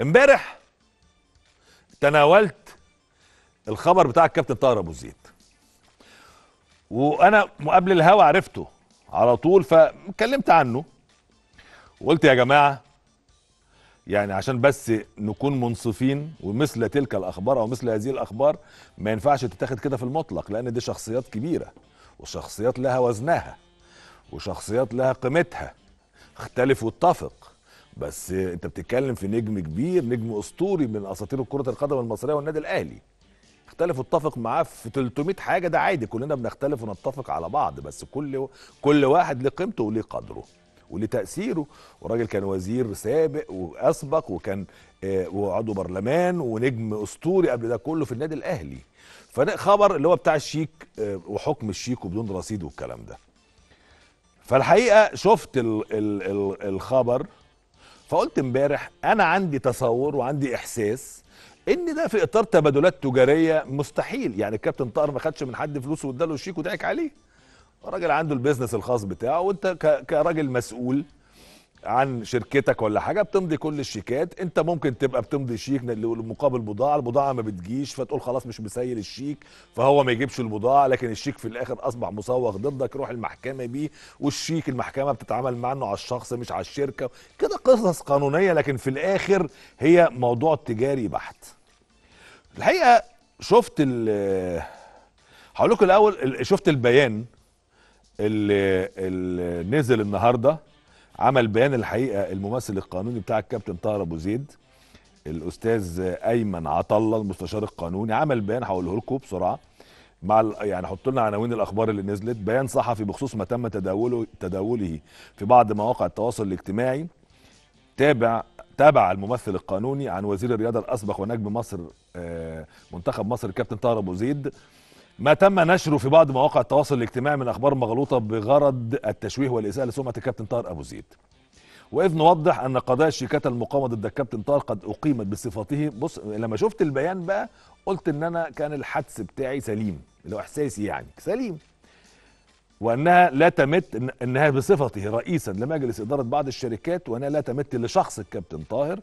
امبارح تناولت الخبر بتاع الكابتن طاهر ابو زيد وانا قبل الهوا عرفته على طول فاتكلمت عنه وقلت يا جماعه يعني عشان بس نكون منصفين ومثل تلك الاخبار او مثل هذه الاخبار ما ينفعش تتاخد كده في المطلق لان دي شخصيات كبيره وشخصيات لها وزنها وشخصيات لها قيمتها اختلف واتفق بس انت بتتكلم في نجم كبير نجم اسطوري من اساطير كره القدم المصريه والنادي الاهلي اختلف واتفق معاه في 300 حاجه ده عادي كلنا بنختلف ونتفق على بعض بس كل كل واحد له قيمته وليه قدره وليه تاثيره والراجل كان وزير سابق واسبق وكان آه، وعضو برلمان ونجم اسطوري قبل ده كله في النادي الاهلي فده خبر اللي هو بتاع الشيك آه، وحكم الشيك وبدون رصيد والكلام ده فالحقيقه شفت الخبر فقلت امبارح انا عندي تصور وعندي احساس ان ده في اطار تبادلات تجاريه مستحيل يعني الكابتن طاهر ما خدش من حد فلوس واداله الشيك وضحك عليه راجل عنده البيزنس الخاص بتاعه وانت كراجل مسؤول عن شركتك ولا حاجه بتمضي كل الشيكات انت ممكن تبقى بتمضي شيك مقابل بضاعه البضاعه ما بتجيش فتقول خلاص مش مسيل الشيك فهو ما يجيبش البضاعه لكن الشيك في الاخر اصبح مسوغ ضدك روح المحكمه بيه والشيك المحكمه بتتعامل معاه انه على الشخص مش على الشركه كده قصص قانونيه لكن في الاخر هي موضوع تجاري بحت الحقيقه شفت ال هقول لكم الاول شفت البيان اللي, اللي نزل النهارده عمل بيان الحقيقه الممثل القانوني بتاع الكابتن طاهر ابو زيد الاستاذ ايمن عطله المستشار القانوني عمل بيان هقوله لكم بسرعه مع يعني حط لنا عناوين الاخبار اللي نزلت بيان صحفي بخصوص ما تم تداوله تداوله في بعض مواقع التواصل الاجتماعي تابع تابع الممثل القانوني عن وزير الرياضه الاسبق ونجم مصر آه، منتخب مصر الكابتن طاهر ابو زيد ما تم نشره في بعض مواقع التواصل الاجتماعي من اخبار مغلوطه بغرض التشويه والاساءه لسمعه الكابتن طاهر ابو زيد واذ نوضح ان قضايا الشيكات المقامه ضد الكابتن طاهر قد اقيمت بصفته بص لما شفت البيان بقى قلت ان انا كان الحدس بتاعي سليم اللي هو احساسي يعني سليم وانها لا تمت انها بصفته رئيسا لمجلس اداره بعض الشركات وانها لا تمت لشخص الكابتن طاهر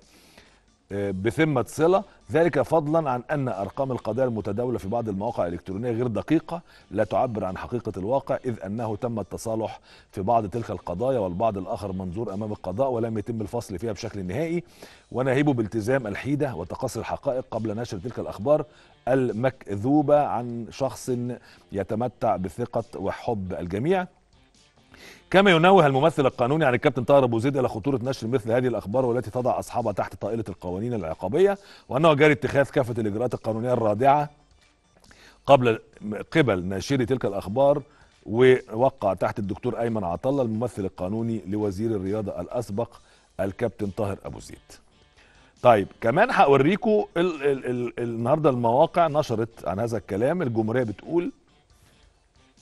بثمة صلة ذلك فضلا عن أن أرقام القضايا المتداولة في بعض المواقع الإلكترونية غير دقيقة لا تعبر عن حقيقة الواقع إذ أنه تم التصالح في بعض تلك القضايا والبعض الآخر منظور أمام القضاء ولم يتم الفصل فيها بشكل نهائي ونهيب بالتزام الحيدة وتقصي الحقائق قبل نشر تلك الأخبار المكذوبة عن شخص يتمتع بثقة وحب الجميع كما ينوه الممثل القانوني عن يعني الكابتن طاهر ابو زيد الى خطوره نشر مثل هذه الاخبار والتي تضع اصحابها تحت طائله القوانين العقابيه وانه جاري اتخاذ كافه الاجراءات القانونيه الرادعه قبل قبل ناشري تلك الاخبار ووقع تحت الدكتور ايمن عطله الممثل القانوني لوزير الرياضه الاسبق الكابتن طاهر ابو زيد. طيب كمان هوريكم النهارده المواقع نشرت عن هذا الكلام الجمهوريه بتقول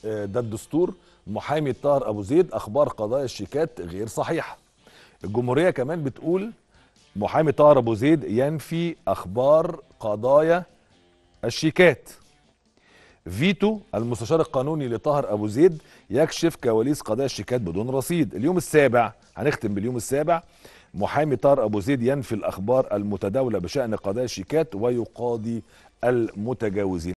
ده الدستور محامي طاهر ابو زيد اخبار قضايا الشيكات غير صحيحه الجمهوريه كمان بتقول محامي طاهر ابو زيد ينفي اخبار قضايا الشيكات فيتو المستشار القانوني لطاهر ابو زيد يكشف كواليس قضايا الشيكات بدون رصيد اليوم السابع هنختم باليوم السابع محامي طاهر ابو زيد ينفي الاخبار المتداوله بشان قضايا الشيكات ويقاضي المتجاوزين